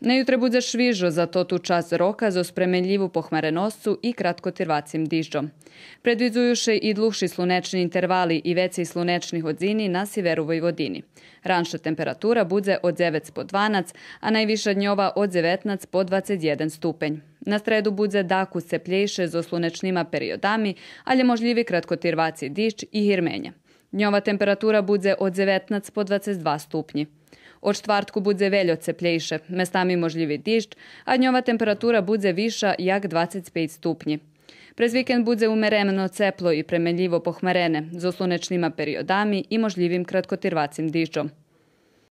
jutre bude švižo, zato tu čas roka za spremenljivu pohmarenoscu i kratkotirvacim dižom. se i dluhši slunečni intervali i veci slunečnih odzini na siveru Vojvodini. Ranša temperatura bude od 9 po 12, a najviša dnjova od 19 po 21 stupenj. Na stredu bude daku se za slunečnima periodami, ali možljivi kratkotirvaci diž i hirmenje. Dnjova temperatura bude od 19 po 22 stupnji. Od bude budze veljo cepljejše, mestami možljivi dižd, a dnjova temperatura budze viša, jak 25 stupnji. Prez vikend budze umjereno ceplo i premenljivo pohmarene, z oslonečnima periodami i možljivim kratkotirvacim dišom